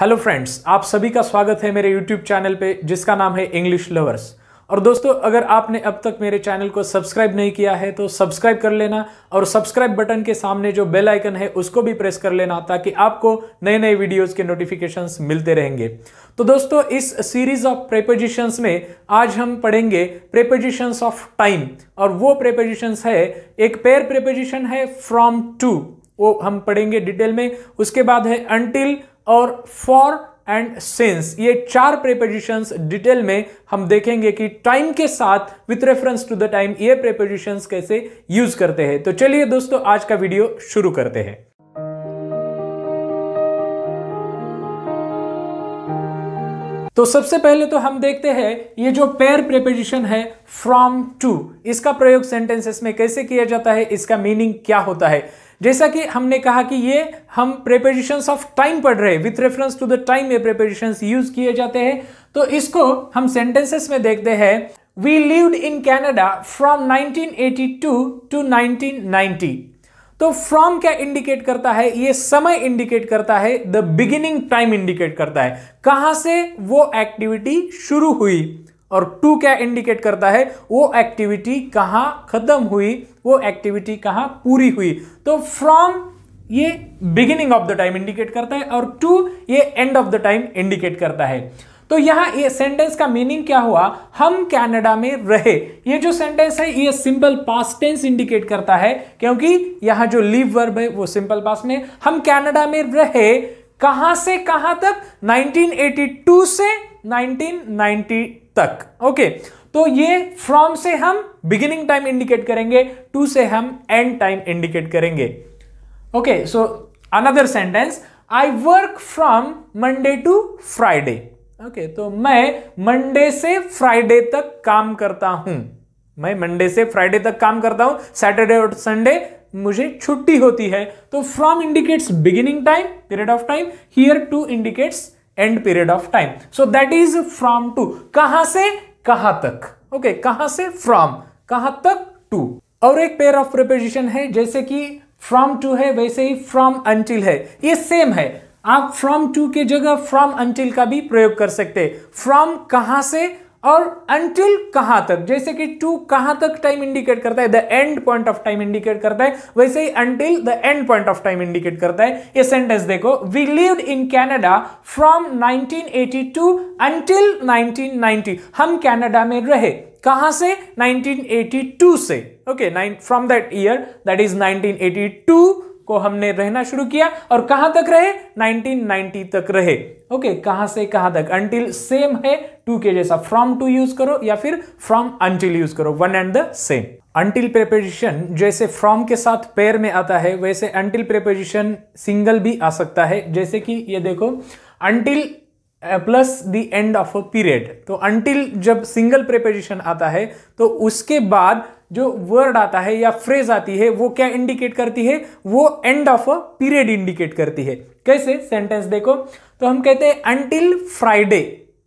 hello friends आप सभी का स्वागत है मेरे यूट्यूब चैनल पे जिसका नाम है इंग्लिश लवर्स और दोस्तों अगर आपने अब तक मेरे चैनल को सब्सक्राइब नहीं किया है तो सब्सक्राइब कर लेना और सब्सक्राइब बटन के सामने जो बेल आइकन है उसको भी प्रेस कर लेना ताकि आपको नए नए वीडियोस के नोटिफिकेशंस मिलते रहेंगे तो दोस्तों इस सीरीज ऑफ प्रेपोजिशंस में आज हम पढ़ेंगे प्रेपोजिशंस ऑफ टाइम और वो प्रेपोजिशंस है एक पेयर प्रेपोजिशन है फ्रॉम टू वो हम पढ़ेंगे डिटेल में उसके बाद है अनटिल और फॉर एंड सिंस ये चार प्रेपोजिशन डिटेल में हम देखेंगे कि टाइम के साथ with reference to the time ये प्रेपोजिशन कैसे यूज करते हैं तो चलिए दोस्तों आज का वीडियो शुरू करते हैं तो सबसे पहले तो हम देखते हैं ये जो पेयर प्रेपोजिशन है फ्रॉम टू इसका प्रयोग सेंटेंसेस में कैसे किया जाता है इसका मीनिंग क्या होता है जैसा कि हमने कहा कि ये हम प्रेपोजिशन ऑफ टाइम पढ़ रहे with reference to the time ये प्रेपोजिशन यूज किए जाते हैं तो इसको हम सेंटेंसेस में देखते हैं we live in Canada from 1982 to 1990 तो फ्रॉम क्या इंडिकेट करता है ये समय इंडिकेट करता है द बिगिनिंग टाइम इंडिकेट करता है कहां से वो एक्टिविटी शुरू हुई और टू क्या इंडिकेट करता है वो एक्टिविटी कहाँ खत्म हुई वो एक्टिविटी कहाँ पूरी हुई तो फ्रॉम ये beginning of the time indicate करता है और टू ये end of the time indicate करता है तो यहां ये सेंटेंस का मीनिंग क्या हुआ हम कनाडा में रहे ये जो सेंटेंस है ये सिंपल पास टेंस इंडिकेट करता है क्योंकि यहां जो लीव वर्ब है वो सिंपल पास में हम कनाडा में रहे कहां से कहां तक 1982 से 1990 तक ओके तो ये फ्रॉम से हम बिगिनिंग टाइम इंडिकेट करेंगे टू से हम एंड टाइम इंडिकेट करेंगे okay so another sentence I work from Monday to Friday okay तो मैं मंडे से फ्राइडे तक काम करता हूं मैं मंडे से फ्राइडे तक काम करता हूं सैटरडे और संडे मुझे छुट्टी होती है तो from indicates beginning time period of time here to indicates end period of time so that is from to कहा से कहा तक ओके okay, कहा से फ्रॉम कहां तक टू और एक पेयर ऑफ प्रिपोजिशन है जैसे कि फ्रॉम टू है वैसे ही फ्रॉम अंटिल है ये सेम है आप फ्रॉम टू के जगह फ्रॉम अंटिल का भी प्रयोग कर सकते फ्रॉम कहां से और अंटिल कहां तक जैसे कि टू कहां तक टाइम इंडिकेट करता है the end point of time indicate करता है वैसे ही until the end point of time indicate करता है ये सेंटेंस देखो we live in Canada from 1982 until nineteen हम कैनेडा में रहे कहां से 1982 से okay from that year that is 1982 को हमने रहना शुरू किया और कहां तक रहे 1990 तक रहे ओके okay, कहां से कहां तक अंटिल सेम है टू के जैसा फ्रॉम टू यूज करो या फिर फ्रॉम अंटिल यूज करो one and the same until preposition जैसे फ्रॉम के साथ पेयर में आता है वैसे अंटिल प्रेपोजिशन सिंगल भी आ सकता है जैसे कि ये देखो until plus the end of a period तो अंटिल जब सिंगल प्रेपोजिशन आता है तो उसके बाद जो वर्ड आता है या फ्रेज आती है वो क्या इंडिकेट करती है वो end of a period indicate करती है कैसे सेंटेंस देखो तो हम कहते हैं अंटिल फ्राइडे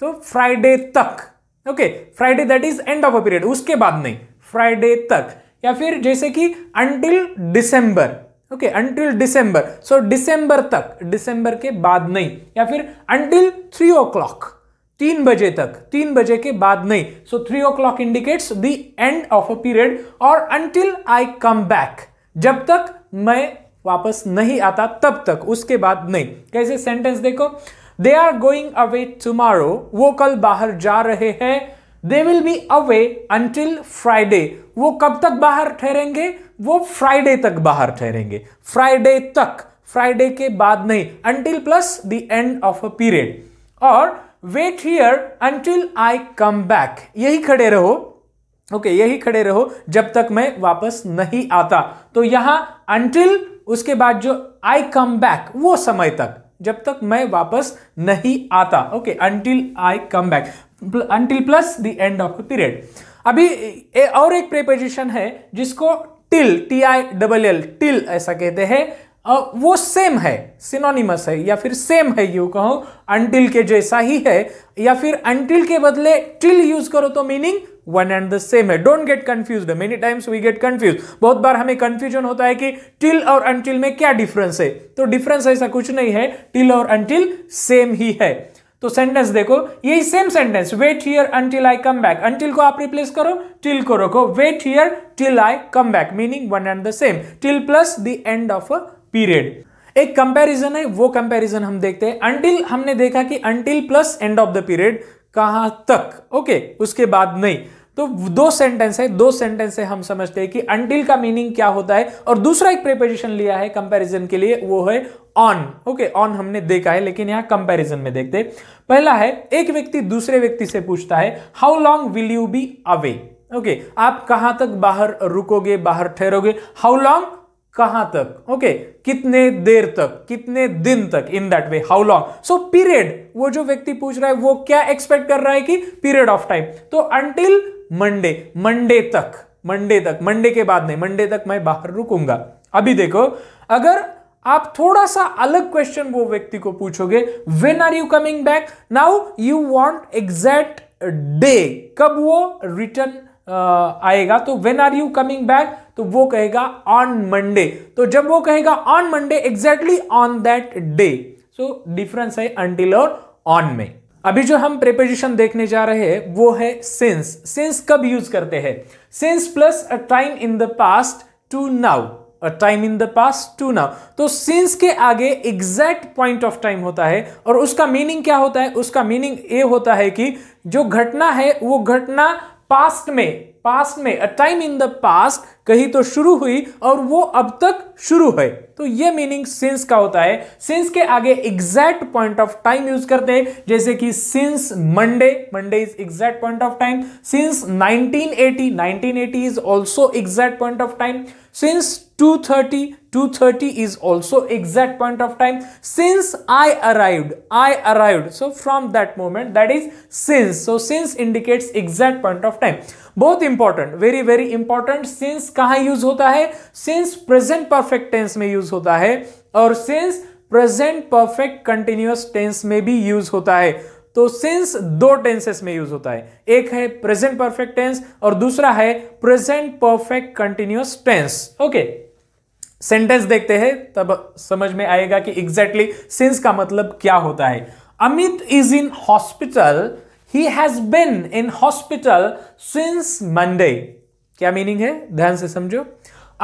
तो फ्राइडे तक okay Friday that is end of a period उसके बाद नहीं फ्राइडे तक या फिर जैसे कि until December okay until December so December तक डिसंबर के बाद नहीं या फिर अंटिल थ्री ओ क्लॉक तीन बजे तक तीन बजे के बाद नहीं so three o'clock indicates the end of a period और अंटिल आई कम बैक जब तक मैं वापस नहीं आता तब तक उसके बाद नहीं कैसे सेंटेंस देखो they are going away tomorrow वो कल बाहर जा रहे हैं they will be away until Friday वो कब तक बाहर ठहरेंगे वो फ्राइडे तक बाहर ठहरेंगे फ्राइडे तक फ्राइडे के बाद नहीं until plus the end of a period और wait here until I come back यही खड़े रहो ओके okay, यही खड़े रहो जब तक मैं वापस नहीं आता तो यहां अंटिल उसके बाद जो आई कम बैक वो समय तक जब तक मैं वापस नहीं आता okay until I come back until plus the end of the period अभी ए, और एक प्रेपोजिशन है जिसको till T I double L till ऐसा कहते हैं वो सेम है सिनोनिमस है या फिर सेम है यू कहो अंटिल के जैसा ही है या फिर अंटिल के बदले टिल यूज करो तो meaning one and the same है don't get confuse many times we get confuse बहुत बार हमें कंफ्यूजन होता है कि टिल और अंटिल में क्या डिफरेंस है तो डिफरेंस ऐसा कुछ नहीं है टिल और अंटिल सेम ही है तो सेंटेंस देखो यही same sentence wait here until I come back until को आप रिप्लेस करो टिल को रखो wait here till I come back meaning one and the same till plus the end of a period एक कंपैरिजन है वो कंपैरिजन हम देखते हैं अंटिल हमने देखा कि until plus end of the period कहां तक ओके okay, उसके बाद नहीं तो दो सेंटेंस है दो सेंटेंस से हम समझते हैं कि अंटिल का मीनिंग क्या होता है और दूसरा एक प्रिपोजिशन लिया है कंपैरिजन के लिए वो है ऑन ओके ऑन हमने देखा है लेकिन यहां कंपैरिजन में देखते पहला है एक व्यक्ति दूसरे व्यक्ति से पूछता है how long will you be away okay आप कहां तक बाहर रुकोगे बाहर ठहरोगे हाउ लॉन्ग कहां तक ओके okay, कितने देर तक कितने दिन तक in that way how long so period वो जो व्यक्ति पूछ रहा है वो क्या एक्सपेक्ट कर रहा है कि पीरियड ऑफ टाइम तो अंटिल मंडे मंडे तक मंडे तक मंडे के बाद नहीं मंडे तक मैं बाहर रुकूंगा अभी देखो अगर आप थोड़ा सा अलग क्वेश्चन वो व्यक्ति को पूछोगे when are you coming back now you want exact day कब वो रिटर्न आएगा तो when are you coming back तो वो कहेगा ऑन मंडे तो जब वो कहेगा on Monday exactly on that day so difference है अंटिल और ऑन में अभी जो हम प्रेपोजिशन देखने जा रहे हैं वो है सिंस सिंस कब यूज करते हैं since plus a time in the past to now a time in the past to now तो सिंस के आगे एग्जैक्ट पॉइंट ऑफ टाइम होता है और उसका मीनिंग क्या होता है उसका मीनिंग ये होता है कि जो घटना है वो घटना past may past a time in the past कहीं तो शुरू हुई और वो अब तक शुरू है तो ये मीनिंग सिंस का होता है सिंस के आगे exact point of time use करते हैं जैसे कि since Monday Monday is exact point of time since 1980 1980 is also exact point of time since 230 230 is also exact point of time since i arrived i arrived so from that moment that is since so since indicates exact point of time both important very very important since कहाँ use होता है since present perfect tense में use होता है और since present perfect continuous tense में भी use होता है तो सिंस दो टेंसेस में यूज होता है एक है प्रेजेंट परफेक्ट टेंस और दूसरा है present perfect continuous tense okay sentence देखते हैं तब समझ में आएगा कि एग्जैक्टली exactly सिंस का मतलब क्या होता है Amit is in hospital he has been in hospital since Monday क्या मीनिंग है ध्यान से समझो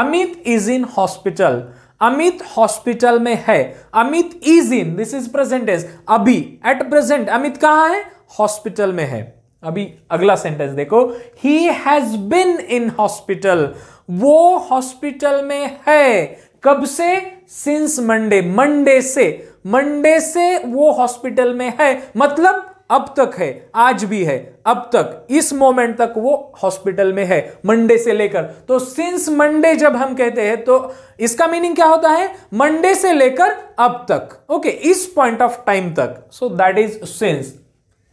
Amit is in hospital Amit hospital में है Amit is in this is present tense अभी एट प्रेजेंट अमित कहां है हॉस्पिटल में है अभी अगला सेंटेंस देखो he has been in hospital वो हॉस्पिटल में है कब से सिंस मंडे मंडे से मंडे से वो हॉस्पिटल में है मतलब अब तक है आज भी है अब तक इस मोमेंट तक वो हॉस्पिटल में है मंडे से लेकर तो सिंस मंडे जब हम कहते हैं तो इसका मीनिंग क्या होता है मंडे से लेकर अब तक ओके okay, इस पॉइंट ऑफ टाइम तक so that is since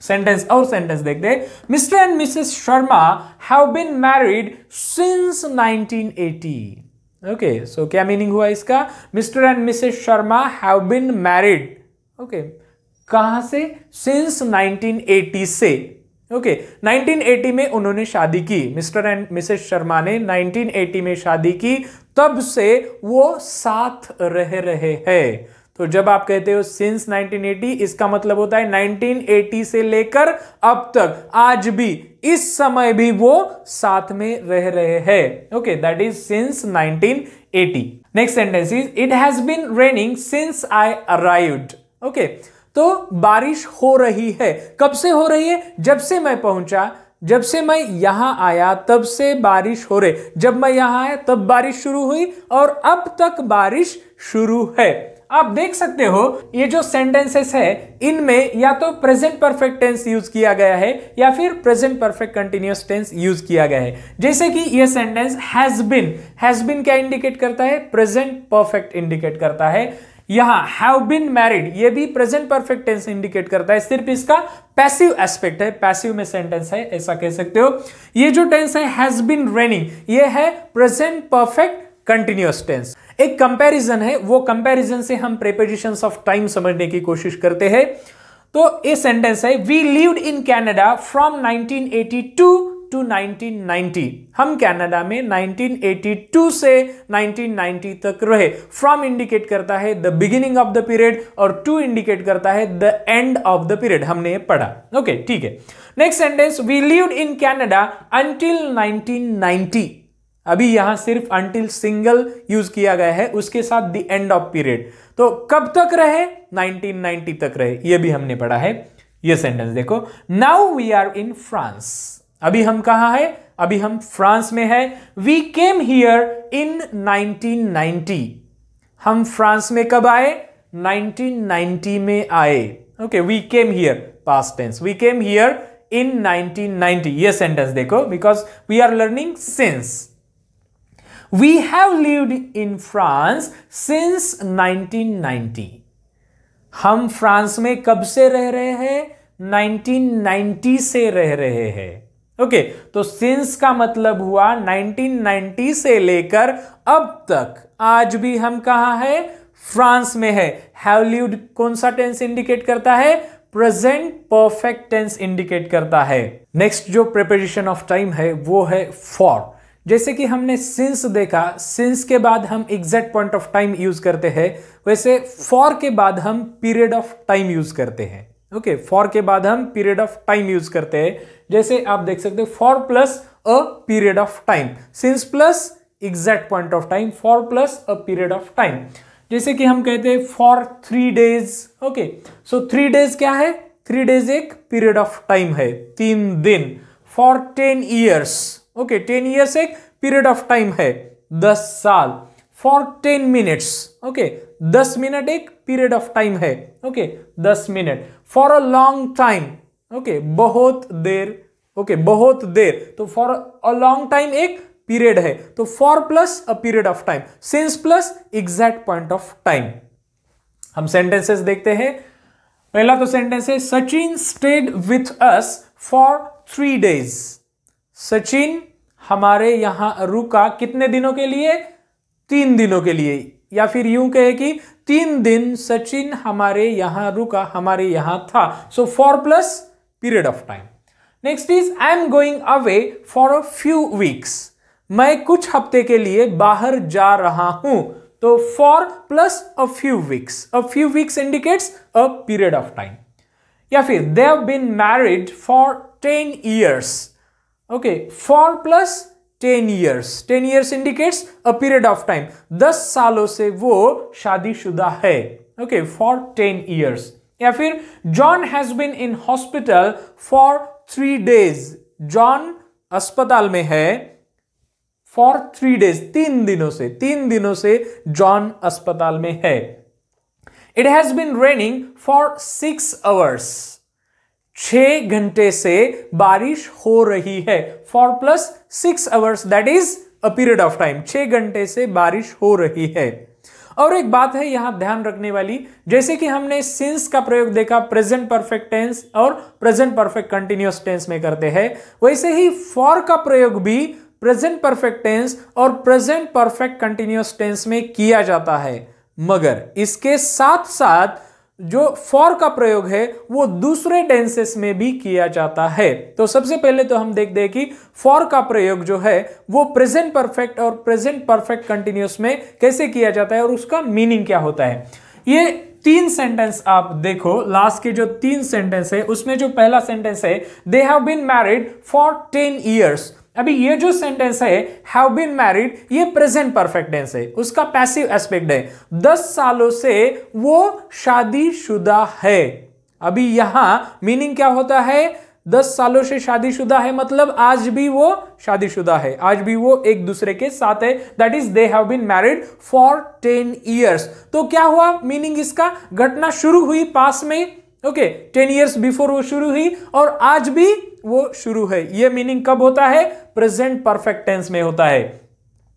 sentence और सेंटेंस देखते हैं Mr and Mrs Sharma have been married since 1980 okay so क्या मीनिंग हुआ इसका Mr and Mrs Sharma have been married okay कहां से सिंस 1980 से ओके okay, 1980 में उन्होंने शादी की मिस्टर एंड मिसेस शर्मा ने 1980 में शादी की तब से वो साथ रह रहे हैं तो जब आप कहते हो सिंस 1980 इसका मतलब होता है 1980 से लेकर अब तक आज भी इस समय भी वो साथ में रह रहे हैं okay that is since 1980 next sentence is it has been raining since I arrived okay okay, तो बारिश हो रही है कब से हो रही है जब से मैं पहुंचा जब से मैं यहां आया तब से बारिश हो रही जब मैं यहां आया तब बारिश शुरू हुई और अब तक बारिश शुरू है आप देख सकते हो ये जो सेंटेंसेस है इनमें या तो प्रेजेंट परफेक्ट टेंस यूज किया गया है या फिर present perfect continuous tense use किया गया है जैसे कि ये sentence has been has been क्या इंडिकेट करता है प्रेजेंट परफेक्ट इंडिकेट करता है यहां हैव बिन मैरिड ये भी प्रेजेंट परफेक्ट टेंस इंडिकेट करता है सिर्फ इसका पैसिव एस्पेक्ट है पैसिव में सेंटेंस है ऐसा कह सकते हो ये जो टेंस है हैज बिन रेनिंग ये है प्रेजेंट परफेक्ट कंटिन्यूअस टेंस एक कंपैरिजन है वो कंपैरिजन से हम प्रेपोजिशन ऑफ टाइम समझने की कोशिश करते हैं तो ये सेंटेंस है we live in Canada from nineteen two 1990 हम कनाडा में 1982 से 1990 तक रहे फ्रॉम इंडिकेट करता है the beginning of the period और टू इंडिकेट करता है the end of the period हमने पढ़ा ओके okay, ठीक है next sentence we live in Canada until 1990 अभी यहां सिर्फ अंटिल सिंगल यूज किया गया है उसके साथ द एंड ऑफ पीरियड तो कब तक रहे 1990 तक रहे ये भी हमने पढ़ा है ये सेंटेंस देखो now we are in France अभी हम कहा है अभी हम फ्रांस में है वी केम हियर इन 1990 हम फ्रांस में कब आए 1990 में आए okay we came here past tense we came here in 1990 ये सेंटेंस देखो because we are learning since we have lived in France since 1990 हम फ्रांस में कब से रह रहे हैं 1990 से रह रहे हैं ओके okay, तो सिंस का मतलब हुआ 1990 से लेकर अब तक आज भी हम कहा है फ्रांस में है हैवल्यूड कौन सा टेंस इंडिकेट करता है प्रेजेंट परफेक्ट टेंस इंडिकेट करता है नेक्स्ट जो प्रिपेरेशन ऑफ टाइम है वो है फॉर जैसे कि हमने सिंस देखा सिंस के बाद हम exact point of time use करते हैं वैसे फॉर के बाद हम पीरियड ऑफ टाइम यूज करते हैं ओके फॉर के बाद हम पीरियड ऑफ टाइम यूज करते हैं जैसे आप देख सकते हैं for plus a period of time since plus exact point of time for plus a period of time जैसे कि हम कहते हैं for three days okay so three days क्या है थ्री डेज एक पीरियड ऑफ टाइम है तीन दिन for ten years okay ten years एक पीरियड ऑफ टाइम है दस साल फॉर टेन मिनट्स ओके दस मिनट एक पीरियड ऑफ टाइम है ओके दस minute for a long time okay बहुत देर ओके okay, बहुत देर तो फॉर अ लॉन्ग टाइम एक पीरियड है तो for plus a period of time since plus exact point of time हम सेंटेंसेस देखते हैं पहला तो सेंटेंस है Sachin stayed with us for three days Sachin हमारे यहां रुका कितने दिनों के लिए तीन दिनों के लिए या फिर यूं कहे कि तीन दिन सचिन हमारे यहां रुका हमारे यहां था so for plus period of time next is I am going away for a few weeks मैं कुछ हफ्ते के लिए बाहर जा रहा हूं तो for plus a few weeks a few weeks indicates a period of time या फिर they have been married for ten years okay for plus ten years ten years indicates a period of time दस सालों से वो शादीशुदा है okay for ten years या फिर John has been in hospital for three days John अस्पताल में है फॉर थ्री डेज तीन दिनों से तीन दिनों से जॉन अस्पताल में है it has been raining for six hours छ घंटे से बारिश हो रही है for plus six hours that is a period of time छह घंटे से बारिश हो रही है और एक बात है यहां ध्यान रखने वाली जैसे कि हमने सिंस का प्रयोग देखा प्रेजेंट परफेक्ट टेंस और प्रेजेंट परफेक्ट कंटिन्यूस टेंस में करते हैं वैसे ही फॉर का प्रयोग भी प्रेजेंट परफेक्ट टेंस और प्रेजेंट परफेक्ट कंटिन्यूस टेंस में किया जाता है मगर इसके साथ साथ जो फॉर का प्रयोग है वो दूसरे टेंसेस में भी किया जाता है तो सबसे पहले तो हम देख दे कि फॉर का प्रयोग जो है वो प्रेजेंट परफेक्ट और प्रेजेंट परफेक्ट कंटिन्यूस में कैसे किया जाता है और उसका मीनिंग क्या होता है ये तीन सेंटेंस आप देखो लास्ट के जो तीन सेंटेंस है उसमें जो पहला सेंटेंस है they have been married for ten years अभी ये जो सेंटेंस है हैव बीन मैरिड ये प्रेजेंट परफेक्ट टेंस है उसका पैसिव एस्पेक्ट है दस सालों से वो शादीशुदा है अभी यहां मीनिंग क्या होता है दस सालों से शादीशुदा है मतलब आज भी वो शादीशुदा है आज भी वो एक दूसरे के साथ है that is they have been married for ten years तो क्या हुआ मीनिंग इसका घटना शुरू हुई पास में ओके टेन ईयर्स बिफोर वो शुरू हुई और आज भी वो शुरू है ये मीनिंग कब होता है प्रेजेंट परफेक्ट टेंस में होता है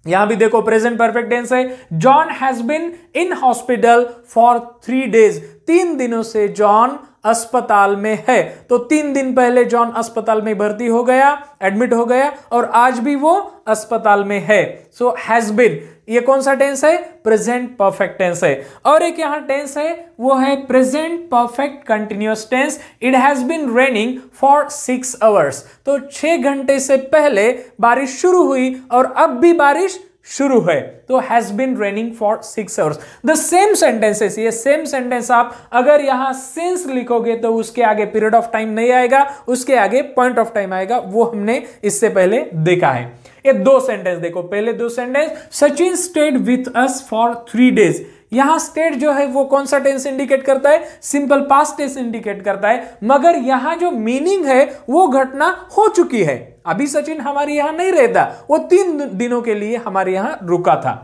यहां भी देखो प्रेजेंट परफेक्ट टेंस है John has been in hospital for three days तीन दिनों से जॉन अस्पताल में है तो तीन दिन पहले जॉन अस्पताल में भर्ती हो गया एडमिट हो गया और आज भी वो अस्पताल में है सो हैज बिन ये कौन सा टेंस है प्रेजेंट परफेक्ट टेंस है और एक यहां टेंस है वो है present perfect continuous tense it has been raining for six hours तो छह घंटे से पहले बारिश शुरू हुई और अब भी बारिश शुरू है तो has been raining for six hours the same sentences ये सेम सेंटेंस आप अगर यहां सिंस लिखोगे तो उसके आगे पीरियड ऑफ टाइम नहीं आएगा उसके आगे पॉइंट ऑफ टाइम आएगा वो हमने इससे पहले देखा है ये दो सेंटेंस देखो पहले दो sentence Sachin stayed with us for three days यहां स्टेट जो है वो कौन सा टेंस इंडिकेट करता है सिंपल पास टेंस इंडिकेट करता है मगर यहां जो मीनिंग है वो घटना हो चुकी है अभी सचिन हमारे यहां नहीं रहता वो तीन दिनों के लिए हमारे यहां रुका था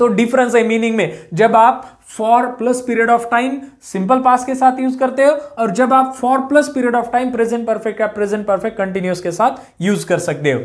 तो डिफरेंस है मीनिंग में जब आप for plus period of time simple past के साथ यूज करते हो और जब आप for plus period of time present perfect या प्रेजेंट परफेक्ट कंटिन्यूस के साथ यूज कर सकते हो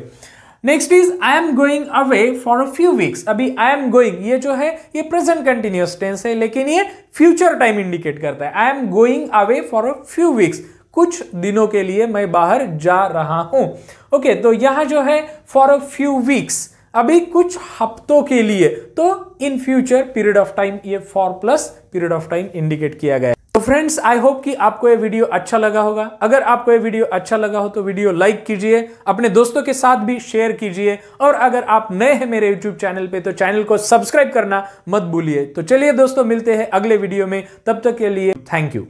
next is I am going away for a few weeks अभी आई एम गोइंग ये जो है ये प्रेजेंट कंटिन्यूस टेंस है लेकिन ये फ्यूचर टाइम इंडिकेट करता है I am going away for a few weeks कुछ दिनों के लिए मैं बाहर जा रहा हूं ओके okay, तो यहां जो है फॉर अ फ्यू वीक्स अभी कुछ हफ्तों के लिए तो in future period of time ये for plus period of time indicate किया गया फ्रेंड्स आई होप कि आपको ये वीडियो अच्छा लगा होगा अगर आपको ये वीडियो अच्छा लगा हो तो वीडियो लाइक कीजिए अपने दोस्तों के साथ भी शेयर कीजिए और अगर आप नए हैं मेरे यूट्यूब चैनल पे तो चैनल को सब्सक्राइब करना मत भूलिए तो चलिए दोस्तों मिलते हैं अगले वीडियो में तब तक के लिए थैंक यू